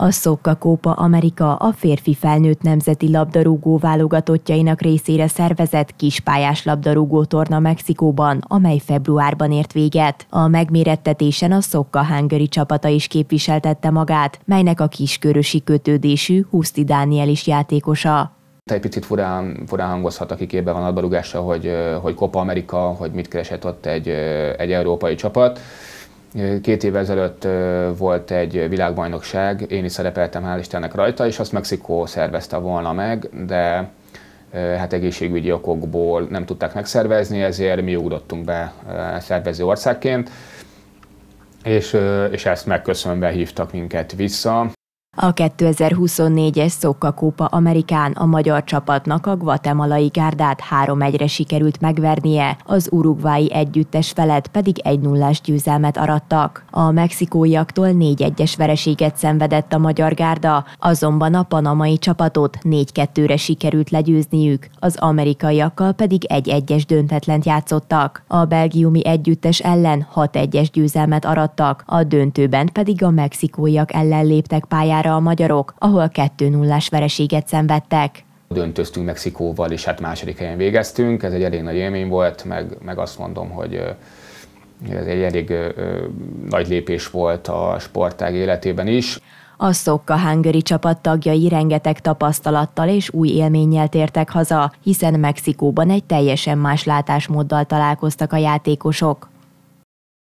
A Szokka Kópa Amerika a férfi felnőtt nemzeti labdarúgó válogatottjainak részére szervezett kispályás labdarúgó torna Mexikóban, amely februárban ért véget. A megmérettetésen a Szokka Hungary csapata is képviseltette magát, melynek a kiskörösi kötődésű Huszti Dániel is játékosa egy picit furán, furán hangozhat, aki képben van labdarúgással, hogy, hogy Copa Amerika, hogy mit keresett ott egy, egy európai csapat. Két év ezelőtt volt egy világbajnokság, én is szerepeltem, hál' Istennek rajta, és azt Mexikó szervezte volna meg, de hát egészségügyi okokból nem tudták megszervezni, ezért mi ugrottunk be szervező országként, és, és ezt megköszönve hívtak minket vissza. A 2024-es Szokka Kupa Amerikán a magyar csapatnak a guatemalai gárdát 3-1-re sikerült megvernie, az urugvái együttes felett pedig 1-0-ás győzelmet arattak. A mexikóiaktól 4-1-es vereséget szenvedett a magyar gárda, azonban a panamai csapatot 4-2-re sikerült legyőzniük, az amerikaiakkal pedig 1-1-es döntetlent játszottak. A belgiumi együttes ellen 6-1-es győzelmet arattak, a döntőben pedig a mexikóiak ellen léptek pályára javára a magyarok, ahol 2 0 vereséget szenvedtek. Döntöztünk Mexikóval, és hát második helyen végeztünk, ez egy elég nagy élmény volt, meg, meg azt mondom, hogy ez egy elég ö, nagy lépés volt a sportág életében is. A Szokka Hungary csapat tagjai rengeteg tapasztalattal és új élménnyel tértek haza, hiszen Mexikóban egy teljesen más látásmóddal találkoztak a játékosok.